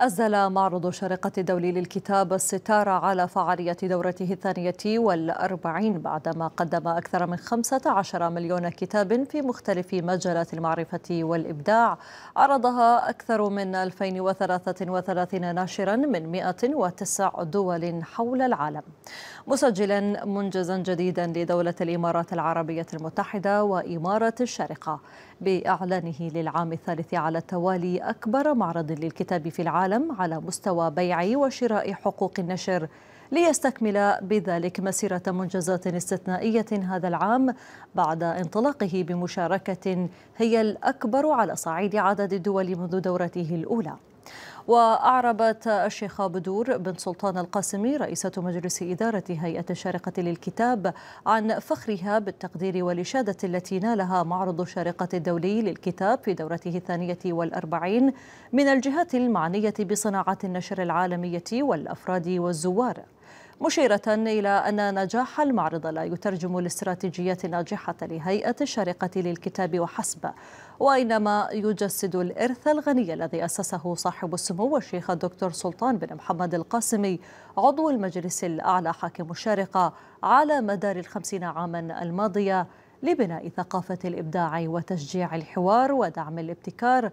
أزل معرض الشارقة الدولي للكتاب الستار على فعالية دورته الثانية والأربعين بعدما قدم أكثر من 15 مليون كتاب في مختلف مجالات المعرفة والإبداع عرضها أكثر من 2033 ناشرا من 109 دول حول العالم مسجلا منجزا جديدا لدولة الإمارات العربية المتحدة وإمارة الشارقة بإعلانه للعام الثالث على التوالي أكبر معرض للكتاب في العالم العالم على مستوى بيع وشراء حقوق النشر ليستكمل بذلك مسيرة منجزات استثنائية هذا العام بعد انطلاقه بمشاركة هي الأكبر على صعيد عدد الدول منذ دورته الأولى وأعربت الشيخة بدور بن سلطان القاسمي رئيسة مجلس إدارة هيئة الشارقة للكتاب عن فخرها بالتقدير والإشادة التي نالها معرض الشارقة الدولي للكتاب في دورته الثانية والأربعين من الجهات المعنية بصناعة النشر العالمية والأفراد والزوار مشيرة إلى أن نجاح المعرض لا يترجم الاستراتيجيات الناجحة لهيئة الشارقة للكتاب وحسب وإنما يجسد الإرث الغني الذي أسسه صاحب السمو الشيخ الدكتور سلطان بن محمد القاسمي عضو المجلس الأعلى حاكم الشارقة على مدار الخمسين عاما الماضية لبناء ثقافة الإبداع وتشجيع الحوار ودعم الابتكار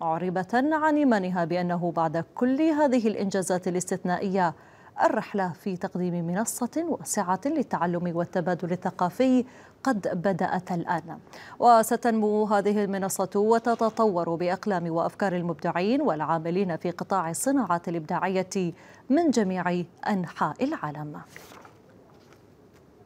معربة عن إيمانها بأنه بعد كل هذه الإنجازات الاستثنائية الرحلة في تقديم منصة واسعة للتعلم والتبادل الثقافي قد بدأت الآن وستنمو هذه المنصة وتتطور بأقلام وأفكار المبدعين والعاملين في قطاع الصناعة الإبداعية من جميع أنحاء العالم